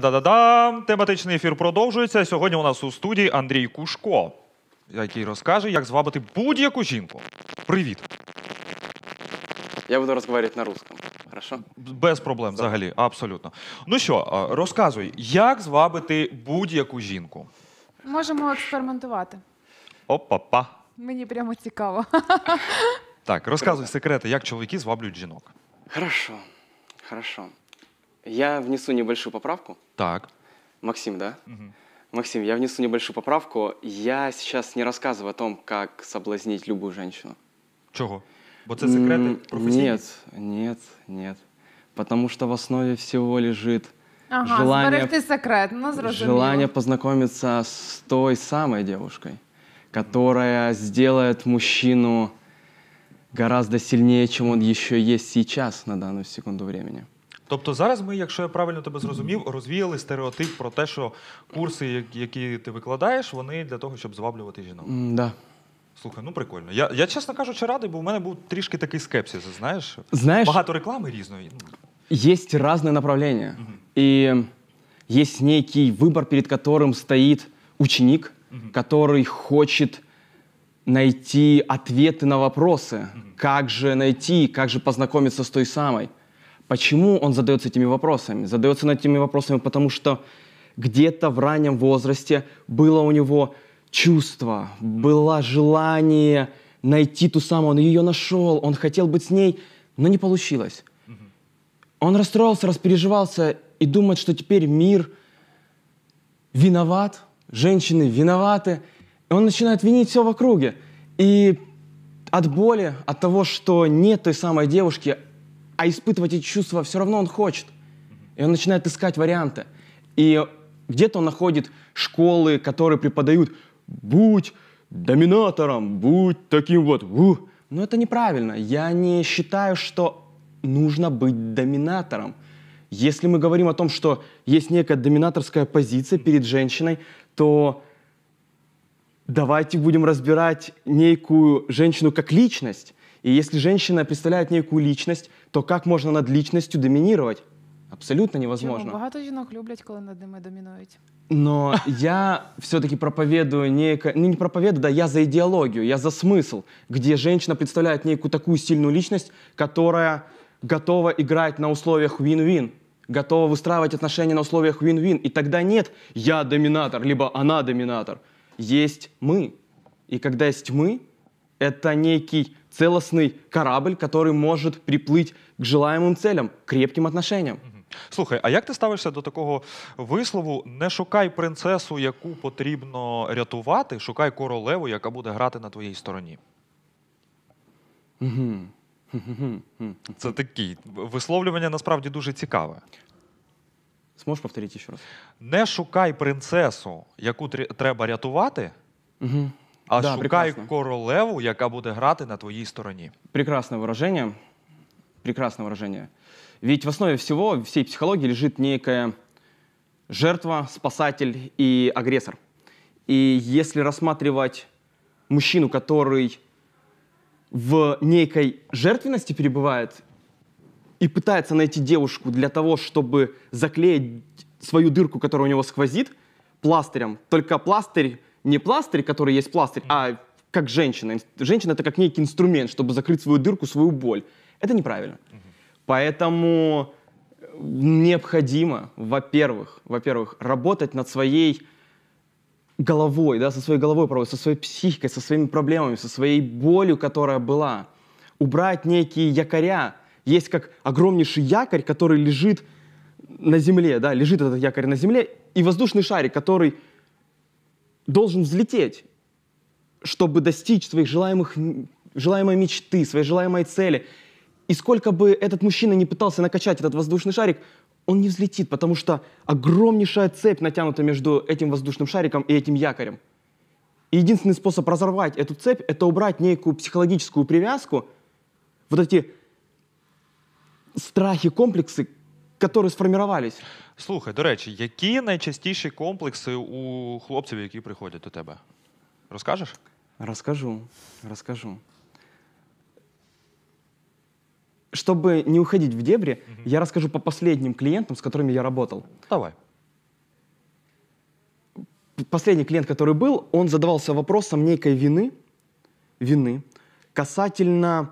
та да да да Тематичний ефір продовжується. Сьогодні у нас у студії Андрій Кушко, який розкаже, як звабити будь-яку жінку. Привіт! Я буду розмовляти на русском. Хорошо? Без проблем взагалі, абсолютно. Ну що, розказуй, як звабити будь-яку жінку? Можемо експериментувати. Опа-па. Мені прямо цікаво. Так, розказуй секрети, як чоловіки зваблюють жінок. Хорошо. Хорошо. Я внесу небольшую поправку. Так. Максим, да? Угу. Максим, я внесу небольшую поправку. Я сейчас не рассказываю о том, как соблазнить любую женщину. Чего? Вот это секрети професійні? Нет, нет, нет. Потому что в основе всего лежит ага, желание, секрет, ну, желание познакомиться с той самой девушкой, которая сделает мужчину гораздо сильнее, чем он еще есть сейчас, на данную секунду времени. Тобто зараз ми, якщо я правильно тебе зрозумів, розвіяли стереотип про те, що курси, які ти викладаєш, вони для того, щоб зваблювати жінок. М, Да. Слухай, ну прикольно. Я, я чесно кажучи, радий, бо в мене був трішки такий скепсис, знаєш? Знаешь, Багато реклами різної. Ну, есть разные направления. И есть некий выбор, перед яким стоїть ученик, который хоче знайти ответы на вопросы. як же найти, як же познайомитися з той самою. Почему он задается этими вопросами? Задается над этими вопросами, потому что где-то в раннем возрасте было у него чувство, было желание найти ту самую, он ее нашел, он хотел быть с ней, но не получилось. Он расстроился, распереживался и думает, что теперь мир виноват, женщины виноваты. И он начинает винить все в округе. И от боли, от того, что нет той самой девушки, а испытывать эти чувства все равно он хочет. И он начинает искать варианты. И где-то он находит школы, которые преподают «будь доминатором, будь таким вот». У. Но это неправильно. Я не считаю, что нужно быть доминатором. Если мы говорим о том, что есть некая доминаторская позиция перед женщиной, то давайте будем разбирать некую женщину как личность, и если женщина представляет некую личность, то как можно над личностью доминировать? Абсолютно невозможно. Чому? Багато жінок люблять, коли над ними домінують. Но я все-таки проповедую некое... Ну, не проповедую, да, я за идеологию, я за смысл, где женщина представляет некую такую сильную личность, которая готова играть на условиях win-win, готова выстраивать отношения на условиях win-win. И тогда нет «я доминатор», либо «она доминатор». Есть «мы». И когда есть «мы», Это некий целостный корабль, который может приплыть к желаемым целям, к крепким отношениям. Слухай, а як ти ставишся до такого вислову? Не шукай принцесу, яку потрібно рятувати, шукай королеву, яка буде грати на твоїй стороні. Це такі висловлювання насправді дуже цікаве. Сможешь повторити ще раз? Не шукай принцесу, яку треба рятувати, а да, шукай прекрасно. королеву, яка буде грати на твоїй стороні. Прекрасное выражение. Прекрасное выражение. Ведь в основе всего, всей психологии лежит некая жертва, спасатель и агрессор. И если рассматривать мужчину, который в некой жертвенности перебывает и пытается найти девушку для того, чтобы заклеить свою дырку, которая у него сквозит, пластырем. Только пластырь не пластырь, который есть пластырь, а как женщина. Женщина — это как некий инструмент, чтобы закрыть свою дырку, свою боль. Это неправильно. Поэтому э, необходимо, во-первых, во-первых, работать над своей головой, да, со своей головой проводить, со своей психикой, со своими проблемами, со своей болью, которая была. Убрать некие якоря. Есть как огромнейший якорь, который лежит на земле, да, лежит этот якорь на земле, и воздушный шарик, который должен взлететь, чтобы достичь своих желаемых, желаемой мечты, своей желаемой цели. И сколько бы этот мужчина не пытался накачать этот воздушный шарик, он не взлетит, потому что огромнейшая цепь натянута между этим воздушным шариком и этим якорем. И единственный способ разорвать эту цепь – это убрать некую психологическую привязку, вот эти страхи, комплексы, які сформувалися. Слухай, до речі, які найчастіші комплекси у хлопців, які приходять до тебе? Розкажеш? Расскажу, расскажу. Чтобы не уходить в дебри, угу. я расскажу по последним клиентам, с которыми я работал. Давай. Последний клиент, который был, он задавался вопросом некой вины, вины касательно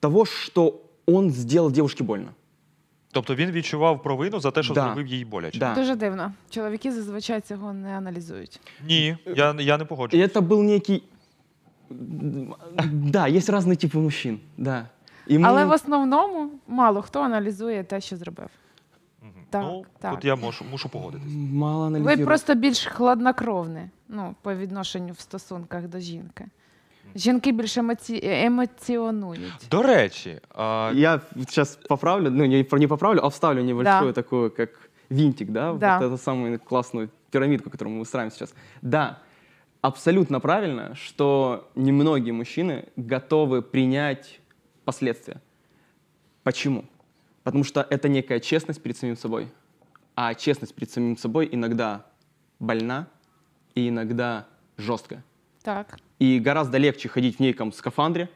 того, что он сделал девушке больно. Тобто він відчував провину за те, що Да. зробив їй боляче. Да. Дуже дивно. Чоловіки зазвичай цього не аналізують. Ні, я, я не погоджуюсь. И это был Да, есть разные типы мужчин, да. И мы- Але в основному мало хто аналізує те, що зробив. Так, ну, так. Тут я мушу, мушу погодитись. Мало анализируют. Ви просто більш хладнокровні ну, по відношенню в стосунках до жінки. Жінки більш емоці... емоціонують. До речі, а... я сейчас поправлю, ну не, не поправлю, а вставлю небольшую да. такую, как винтик, да, да. вот эту самую классную пирамидку, которую мы устраиваем сейчас. Да, абсолютно правильно, что немногие мужчины готовы принять последствия. Почему? Потому что это некая честность перед самим собой. А честность перед самим собой иногда больна и иногда жестко. Так. И гораздо легче ходить в неком скафандре.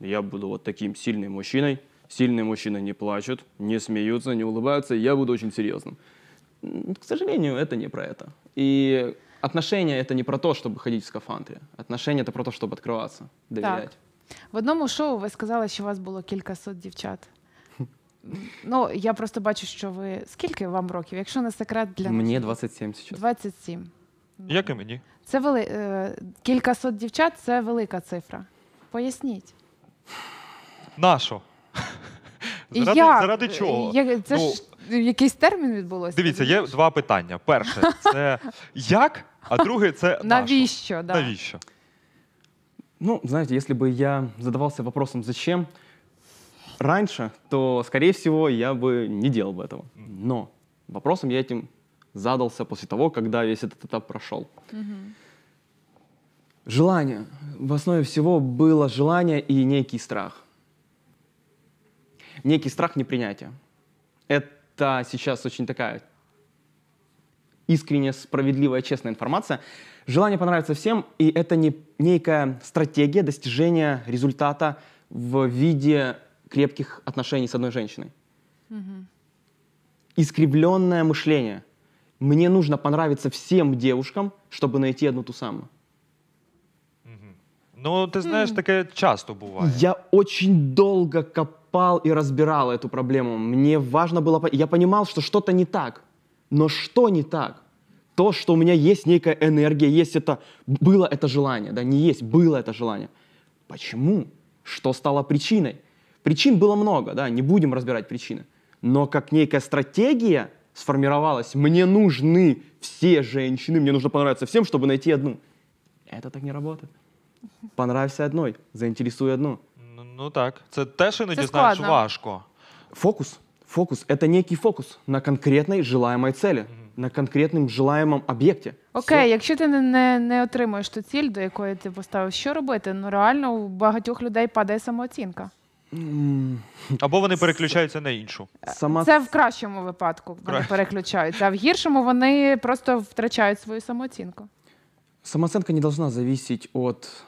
Я буду вот таким сильным мужчиной. Сильные мужчины не плачут, не смеются, не улыбаются. Я буду очень серьезным. К сожалению, это не про это. И отношения — это не про то, чтобы ходить в скафандре. Отношения — это про то, чтобы открываться, доверять. Так. В одному шоу вы сказали, що у вас було сот дівчат. Ну, я просто бачу, що ви скільки вам років? Якщо не секрет для Мені 27 сейчас. 27. Як і мені. Це вели... Е, кількасот дівчат це велика цифра. Поясніть. Нащо? Заради, як? заради чого? Як- Це Ну, ж якийсь термін відбулося. Дивіться, є два питання. Перше це як, а друге це Навіщо? Да. Навіщо? Ну, знаєте, якщо бы я задавався вопросом «зачем?» раніше, то, скорее всего, я би не делал цього. Но вопросом я этим задался после того, когда весь этот этап прошел. Угу. Желание. В основе всего было желание и некий страх. Некий страх непринятия. Это сейчас очень такая искренне справедливая, честная информация. Желание понравится всем, и это не, некая стратегия достижения результата в виде крепких отношений с одной женщиной. Угу. Искривленное мышление – мне нужно понравиться всем девушкам, чтобы найти одну ту самую. Ну, ты знаешь, таке часто бывает. Я очень долго копал и разбирал эту проблему. Мне важно было... Я понимал, что что-то не так. Но что не так? То, что у меня есть некая энергия, есть это... Было это желание, да, не есть, было это желание. Почему? Что стало причиной? Причин было много, да, не будем разбирать причины. Но как некая стратегия — сформировалось «мне нужны все женщины, мне нужно понравиться всем, чтобы найти одну». Это так не работает. Понравився одной, заинтересуй одну. Ну, ну так, це теж іноді Це знаєш важко. Фокус. Фокус — это некий фокус на конкретной желаемой цели, на конкретном желаемом об'єкті. Окей, якщо ти не, не, не отримуєш ту ціль, до якої ти поставив, що робити? Ну реально у багатьох людей падає самооцінка. Або вони переключаються на іншу. Сама Це в кращому випадку вони Кра- переключаються, а в гіршому вони просто втрачають свою самооцінку. самооценка не должна зависеть от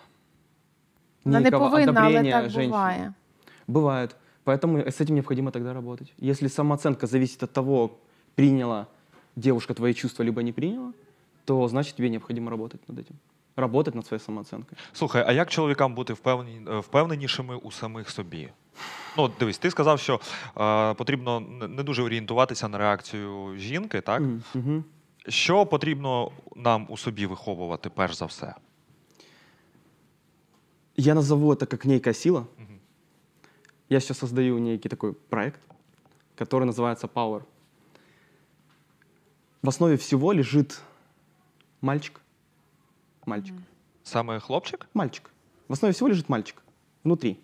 Вона не некого повинна, але так женщин. буває. Бывает. Поэтому с этим необходимо тогда работать. Если самооценка зависит от того, приняла девушка твои чувства, либо не приняла, то значит тебе необходимо работать над этим. работать над своей самооценкой. Слухай, а як чоловікам бути впевнені, е, впевненішими у самих собі? Ну, дивись, ти сказав, що е, потрібно не дуже орієнтуватися на реакцію жінки, так? Mm -hmm. Що потрібно нам у собі виховувати, перш за все? Я назову это как некая сила. Mm -hmm. Я ще создаю некий такой проект, который называется Power. В основе всего лежит мальчик, Мальчик. самый хлопчик? Мальчик. В основе всего лежит мальчик. Внутри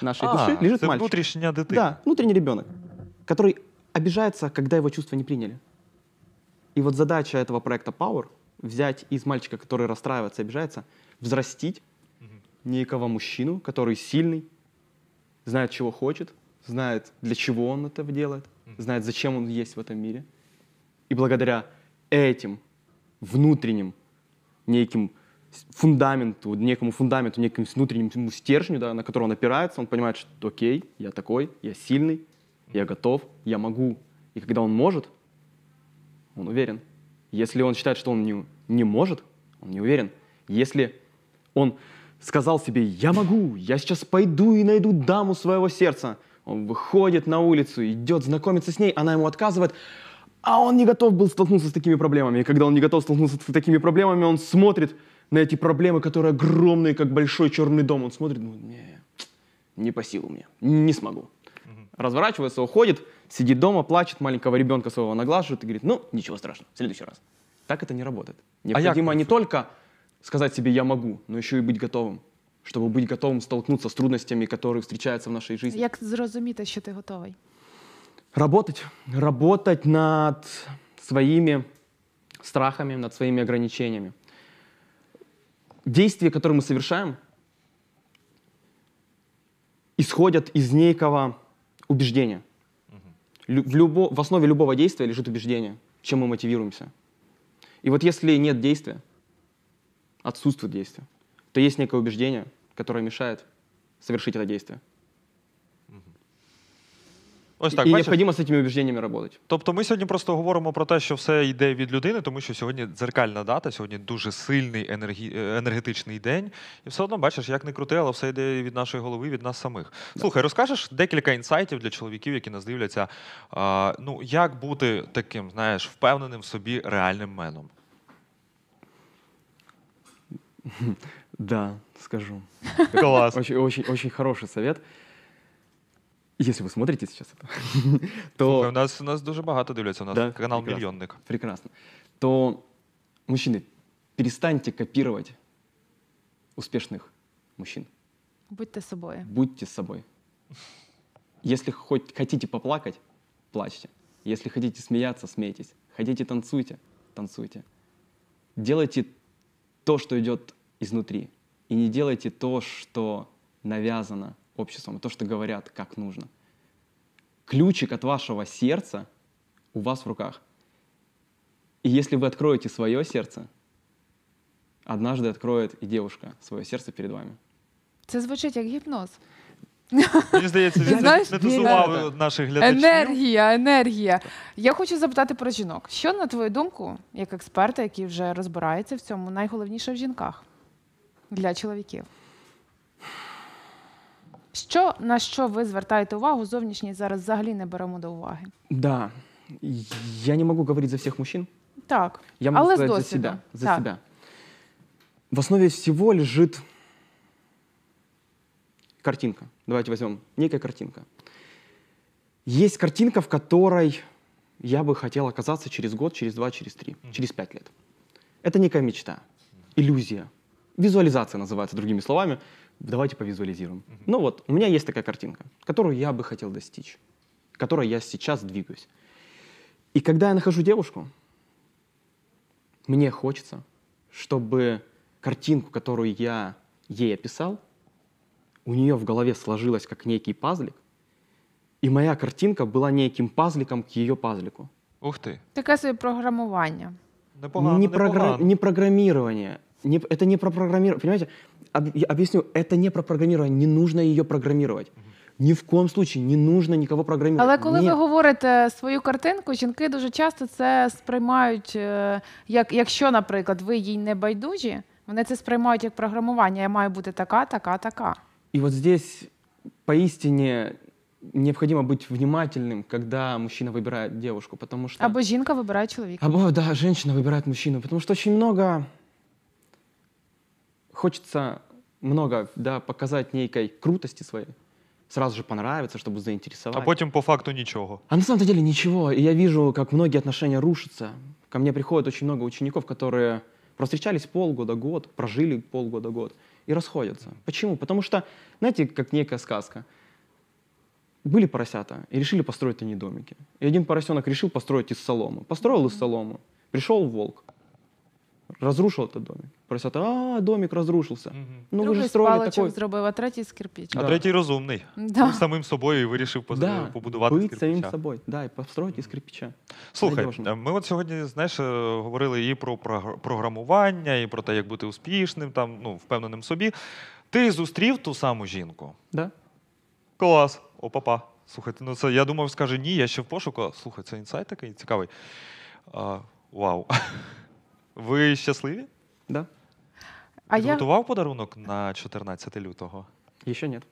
нашей а, души лежит это мальчик. внутрішня дитина. Да, внутренний ребенок, который обижается, когда его чувства не приняли. И вот задача этого проекта Power — взять из мальчика, который расстраивается, обижается, взрастить некого мужчину, который сильный, знает, чего хочет, знает, для чего он это делает, знает, зачем он есть в этом мире. И благодаря этим внутренним неким фундаменту, некому фундаменту, некому внутреннему стержню, да, на который он опирается, он понимает, что окей, я такой, я сильный, я готов, я могу. И когда он может, он уверен. Если он считает, что он не, не может, он не уверен. Если он сказал себе «я могу, я сейчас пойду и найду даму своего сердца», он выходит на улицу, идет знакомиться с ней, она ему отказывает, а он не готов был столкнуться с такими проблемами. И когда он не готов столкнуться с такими проблемами, он смотрит – на эти проблемы, которые огромные, как большой черный дом. Он смотрит, ну, не, не по силу мне, не смогу. Разворачивается, уходит, сидит дома, плачет, маленького ребенка своего наглаживает и говорит, ну, ничего страшного, в следующий раз. Так это не работает. А Необходимо а не только сказать себе «я могу», но еще и быть готовым чтобы быть готовым столкнуться с трудностями, которые встречаются в нашей жизни. Как зрозуміти, что ты готовый? Работать. Работать над своими страхами, над своими ограничениями действия, которые мы совершаем, исходят из некого убеждения. в, любо, в основе любого действия лежит убеждение, чем мы мотивируемся. И вот если нет действия, отсутствует действие, то есть некое убеждение, которое мешает совершить это действие. Ось так, І бачиш? необходимо з цими убежденнями працювати. Тобто ми сьогодні просто говоримо про те, що все йде від людини, тому що сьогодні дзеркальна дата, сьогодні дуже сильний енергі... Е, енергетичний день. І все одно бачиш, як не крути, але все йде від нашої голови, від нас самих. Да. Слухай, розкажеш декілька інсайтів для чоловіків, які нас дивляться. А, ну, як бути таким, знаєш, впевненим в собі реальним меном? Да, скажу. Клас. Очень, очень, очень хороший совет. Если вы смотрите сейчас это, то Слухай, у нас у нас дуже багато дивляться. У нас Да, канал прекрасно. мільйонник. прекрасно, то мужчины, перестаньте копировать успешных мужчин. Будьте собой. Будьте собой. Если хоть хотите поплакать, плачьте. Если хотите смеяться, смейтесь. Хотите танцуйте, танцуйте. Делайте то, что идет изнутри. И не делайте то, что навязано обществом, а то, что говорят, как нужно. Ключик от вашего сердца у вас в руках. И если вы откроете свое сердце, однажды откроет и девушка свое сердце перед вами. это звучит как гипноз Мені здається, він Знаєш, знетизував наших глядачів. Енергія, енергія. Я хочу запитати про жінок. Що, на твою думку, як експерта, який вже розбирається в цьому, найголовніше в жінках для чоловіків? Що на що ви звертаєте увагу? Зовнішність зараз взагалі не беремо до уваги. Да. Я не могу говорить за всіх мужчин. Так. Я могу Але сказать з за досвіду. За Так. себя. В основі всього лежить картинка. Давайте возьмем некая картинка. Є картинка, в которой я бы хотів оказатися через год, через два, через три, через пять лет. Это некая мечта, иллюзия, визуализация называется другими словами давайте повизуализируем. Угу. Ну вот, у меня есть такая картинка, которую я бы хотел достичь, которой я сейчас двигаюсь. И когда я нахожу девушку, мне хочется, чтобы картинку, которую я ей описал, у нее в голове сложилась как некий пазлик, и моя картинка была неким пазликом к ее пазлику. Ух ты! Таке собі програмування. не, програ... не программирование. не, это не про программирование, понимаете? Об, я объясню, это не про программирование, не нужно ее программировать. Ні в кому случае не нужно нікого програмувати. Але коли Ні. ви говорите свою картинку, жінки дуже часто це сприймають, е, як якщо, наприклад, ви їй не байдужі, вони це сприймають як програмування. Я маю бути така, така, така. І от здесь поистине необходимо бути внимательним, когда мужчина вибирає девушку, потому что... Або жінка вибирає чоловіка. Або, да, женщина выбирает мужчину, потому что очень много хочется много да, показать некой крутости своей, сразу же понравиться, чтобы заинтересовать. А потом по факту ничего. А на самом деле ничего. И я вижу, как многие отношения рушатся. Ко мне приходит очень много учеников, которые встречались полгода, год, прожили полгода, год и расходятся. Почему? Потому что, знаете, как некая сказка. Были поросята и решили построить они домики. И один поросенок решил построить из соломы. Построил из соломы. Пришел волк. разрушил этот домик. Просят, а, домик разрушился. Угу. Ну, Другий ви ж строили паличок такой. зробив, а третій з кирпича. А Да. третій розумний. Да. Був самим собою і вирішив поз- Да, побудувати з Быть самим кирпича. собой. Да, и построить из кирпича. Слухай, Надіжно. ми от сьогодні знаєш, е, говорили і про програмування, і про те, як бути успішним, там, ну, впевненим собі. Ти зустрів ту саму жінку. Да? Клас, о, папа. Слухайте, ну це я думав, скаже ні, я ще в пошуку. Слухай, це інсайт такий цікавий. А, вау. Ви щасливі? Да. А я... Готував подарунок на 14 лютого? Еще нет.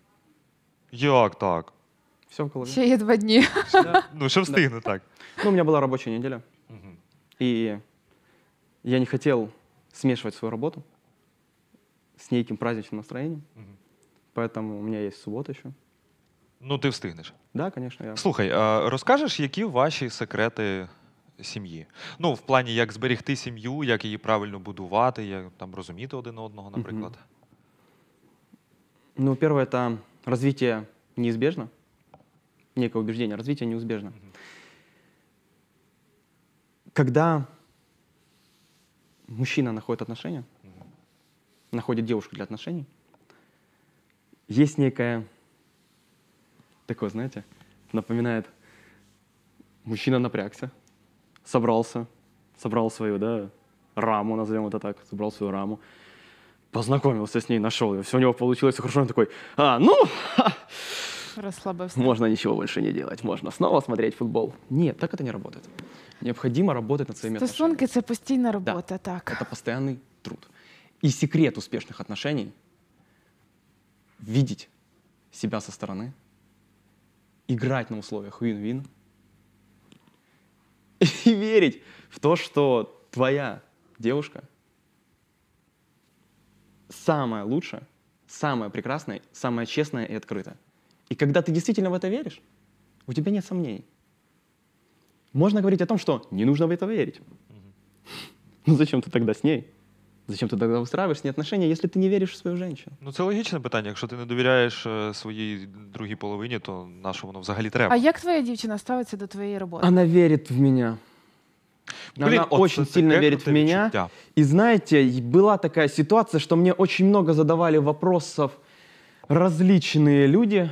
Як так? Все в голове. Ще є два дні. Ну, ще встигну, так. Ну, у меня была рабочая неделя, Мгм. и я не хотел смешивать свою работу с неким праздничным настроением, Мгм. поэтому у меня есть суббота еще. Ну, ти встигнеш. Да, конечно, я. Слухай, а розкажеш, які ваші секрети сім'ї. Ну, в плані, як зберігти сім'ю, як її правильно будувати, як там розуміти один одного, наприклад. Ну, первое, это развитие неизбежно. Некое убеждение. Развитие неизбежно. Когда мужчина находит отношения, находит девушку для отношений, есть некое такое, знаете, напоминает, мужчина напрягся, собрался, собрал свою, да, раму, назовем это так, собрал свою раму, познакомился с ней, нашел ее, все у него получилось хорошо, он такой, а, ну, ха, Можно ничего больше не делать, можно снова смотреть футбол. Нет, так это не работает. Необходимо работать над своими Стосунки отношениями. Стосунки — это постоянная работа, да. так. Это постоянный труд. И секрет успешных отношений — видеть себя со стороны, играть на условиях win-win — и верить в то, что твоя девушка самая лучшая, самая прекрасная, самая честная и открытая. И когда ты действительно в это веришь, у тебя нет сомнений. Можно говорить о том, что не нужно в это верить. Ну зачем ты тогда с ней? Зачем ты тогда устраиваешь с ней отношения, если ты не веришь в свою женщину? Ну це логічне питання. Якщо ти не довіряєш своїй другій половині, то на що воно взагалі треба? А як твоя дівчина ставиться до твоєї роботи? Вона вірить в мене. Блин, она очень сильно верит в меня. Чуття. И знаете, была такая ситуация, что мне очень много задавали вопросов различные люди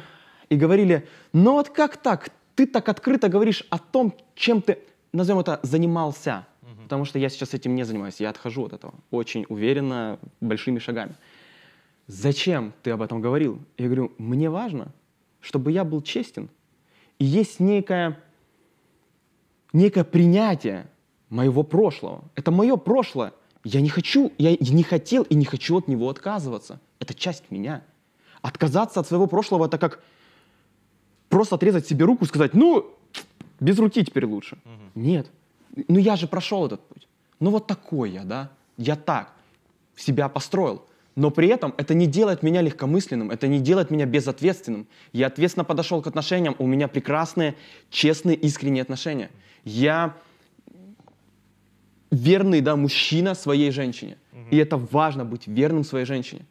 и говорили, ну вот как так, ты так открыто говоришь о том, чем ты, назовем это, занимался. Угу. Потому что я сейчас этим не занимаюсь, я отхожу от этого очень уверенно, большими шагами. Зачем ты об этом говорил? Я говорю, мне важно, чтобы я был честен. И есть некое, некое принятие моего прошлого. Это мое прошлое. Я не хочу, я не хотел и не хочу от него отказываться. Это часть меня. Отказаться от своего прошлого это как просто отрезать себе руку и сказать, ну, без руки теперь лучше. Угу. Нет. Ну я же прошел этот путь. Ну вот такой я, да. Я так себя построил. Но при этом это не делает меня легкомысленным, это не делает меня безответственным. Я ответственно подошел к отношениям, у меня прекрасные, честные, искренние отношения. Я верный да, мужчина своей женщине. Угу. И это важно быть верным своей женщине.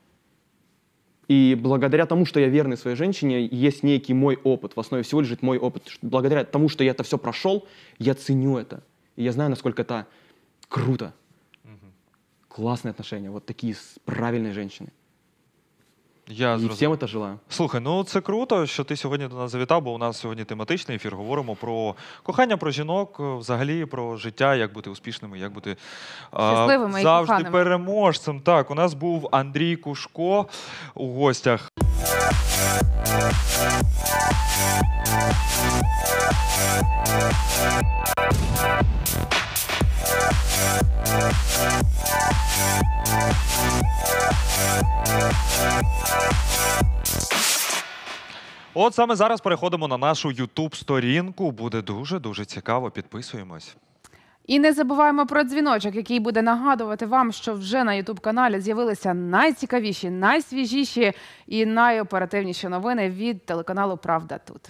И благодаря тому, что я верный своей женщине, есть некий мой опыт. В основе всего лежит мой опыт. Благодаря тому, что я это все прошел, я ценю это. И я знаю, насколько это круто. Угу. Классные отношения. Вот такие с правильной женщиной. Я І зрозумів. всім це желаю. Слухай, ну це круто, що ти сьогодні до нас завітав, бо у нас сьогодні тематичний ефір. Говоримо про кохання, про жінок, взагалі про життя, як бути успішними, як бути Щасливими і завжди коханими. переможцем. Так, у нас був Андрій Кушко у гостях. От саме зараз переходимо на нашу Ютуб-сторінку. Буде дуже-дуже цікаво. Підписуємось. І не забуваємо про дзвіночок, який буде нагадувати вам, що вже на Ютуб каналі з'явилися найцікавіші, найсвіжіші і найоперативніші новини від телеканалу Правда тут.